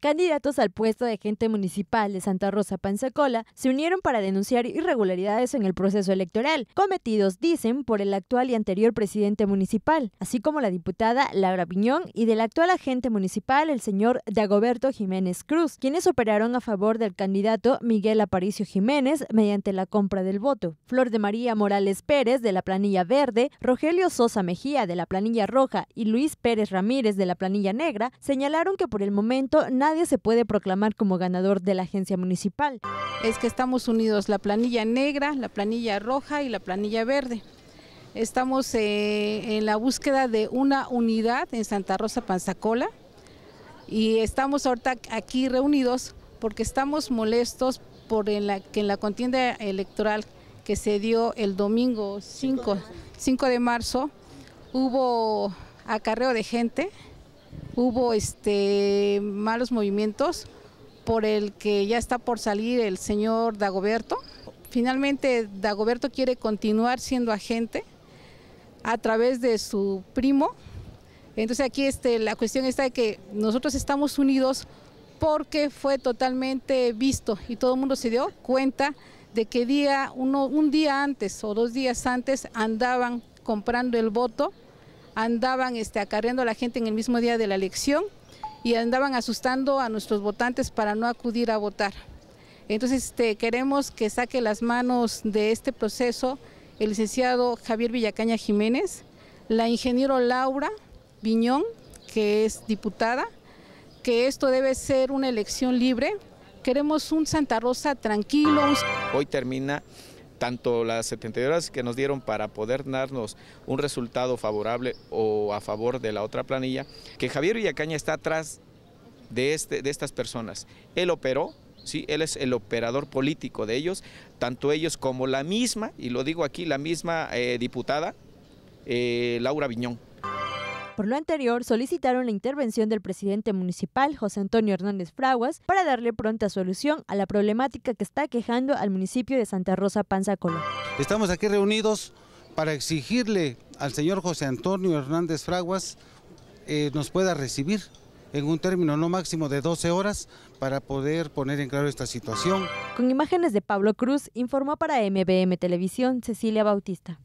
Candidatos al puesto de agente municipal de Santa Rosa Panzacola se unieron para denunciar irregularidades en el proceso electoral, cometidos, dicen, por el actual y anterior presidente municipal, así como la diputada Laura Piñón y del actual agente municipal, el señor Dagoberto Jiménez Cruz, quienes operaron a favor del candidato Miguel Aparicio Jiménez mediante la compra del voto. Flor de María Morales Pérez, de la planilla verde, Rogelio Sosa Mejía, de la planilla roja, y Luis Pérez Ramírez, de la planilla negra, señalaron que por el momento nadie se puede proclamar como ganador de la agencia municipal. Es que estamos unidos la planilla negra, la planilla roja y la planilla verde. Estamos eh, en la búsqueda de una unidad en Santa Rosa Panzacola y estamos ahorita aquí reunidos porque estamos molestos por en la, que en la contienda electoral que se dio el domingo 5, 5 de marzo hubo acarreo de gente, hubo este, malos movimientos por el que ya está por salir el señor Dagoberto. Finalmente Dagoberto quiere continuar siendo agente a través de su primo. Entonces aquí este, la cuestión está de que nosotros estamos unidos porque fue totalmente visto y todo el mundo se dio cuenta de que día, uno, un día antes o dos días antes andaban comprando el voto andaban este, acarreando a la gente en el mismo día de la elección y andaban asustando a nuestros votantes para no acudir a votar. Entonces este, queremos que saque las manos de este proceso el licenciado Javier Villacaña Jiménez, la ingeniero Laura Viñón, que es diputada, que esto debe ser una elección libre. Queremos un Santa Rosa tranquilo. Hoy termina tanto las 72 horas que nos dieron para poder darnos un resultado favorable o a favor de la otra planilla, que Javier Villacaña está atrás de, este, de estas personas. Él operó, ¿sí? él es el operador político de ellos, tanto ellos como la misma, y lo digo aquí, la misma eh, diputada, eh, Laura Viñón. Por lo anterior, solicitaron la intervención del presidente municipal, José Antonio Hernández Fraguas, para darle pronta solución a la problemática que está quejando al municipio de Santa Rosa Panzacola. Estamos aquí reunidos para exigirle al señor José Antonio Hernández Fraguas eh, nos pueda recibir en un término no máximo de 12 horas para poder poner en claro esta situación. Con imágenes de Pablo Cruz, informó para MBM Televisión Cecilia Bautista.